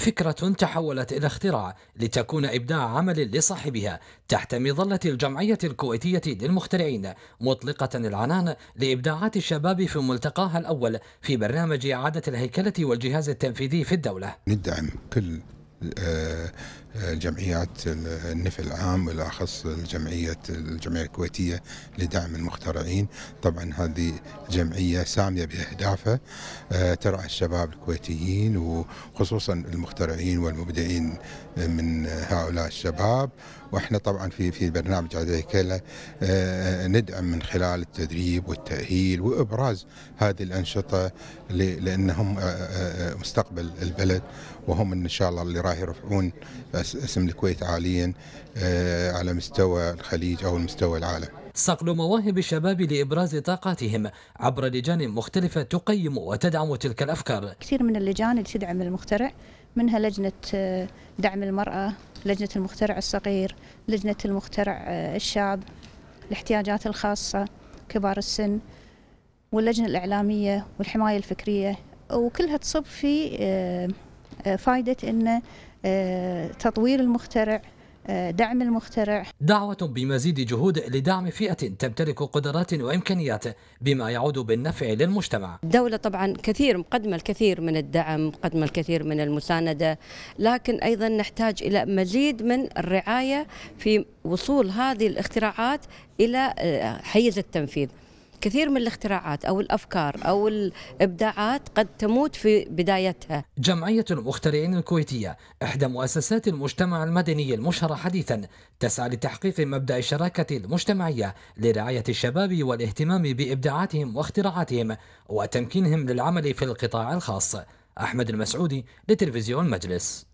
فكرة تحولت إلى اختراع لتكون إبداع عمل لصاحبها تحت مظلة الجمعية الكويتية للمخترعين مطلقة العنان لإبداعات الشباب في ملتقاها الأول في برنامج إعادة الهيكلة والجهاز التنفيذي في الدولة ندعم كل آه، آه، جمعيات النفع العام بالاخص الجمعيه الجمعيه الكويتيه لدعم المخترعين طبعا هذه جمعيه ساميه باهدافها آه، ترعى الشباب الكويتيين وخصوصا المخترعين والمبدعين من هؤلاء الشباب واحنا طبعا في في برنامج هذا كله ندعم من خلال التدريب والتاهيل وابراز هذه الانشطه لانهم مستقبل البلد وهم ان شاء الله اللي راح يرفعون اسم الكويت عاليا آه، على مستوى الخليج أو المستوى العالم صقل مواهب الشباب لإبراز طاقاتهم عبر لجان مختلفة تقيم وتدعم تلك الأفكار كثير من اللجان اللي تدعم المخترع منها لجنة آه، دعم المرأة لجنة المخترع الصغير لجنة المخترع آه، الشاب الاحتياجات الخاصة كبار السن واللجنة الإعلامية والحماية الفكرية وكلها تصب في آه، فائدة أن آه، تطوير المخترع آه، دعم المخترع دعوة بمزيد جهود لدعم فئة تمتلك قدرات وإمكانيات بما يعود بالنفع للمجتمع الدولة طبعا كثير مقدمة الكثير من الدعم مقدمة الكثير من المساندة لكن أيضا نحتاج إلى مزيد من الرعاية في وصول هذه الاختراعات إلى حيز التنفيذ كثير من الاختراعات أو الأفكار أو الإبداعات قد تموت في بدايتها جمعية المخترعين الكويتية إحدى مؤسسات المجتمع المدني المشهرة حديثا تسعى لتحقيق مبدأ الشراكة المجتمعية لرعاية الشباب والاهتمام بإبداعاتهم واختراعاتهم وتمكينهم للعمل في القطاع الخاص أحمد المسعودي لتلفزيون مجلس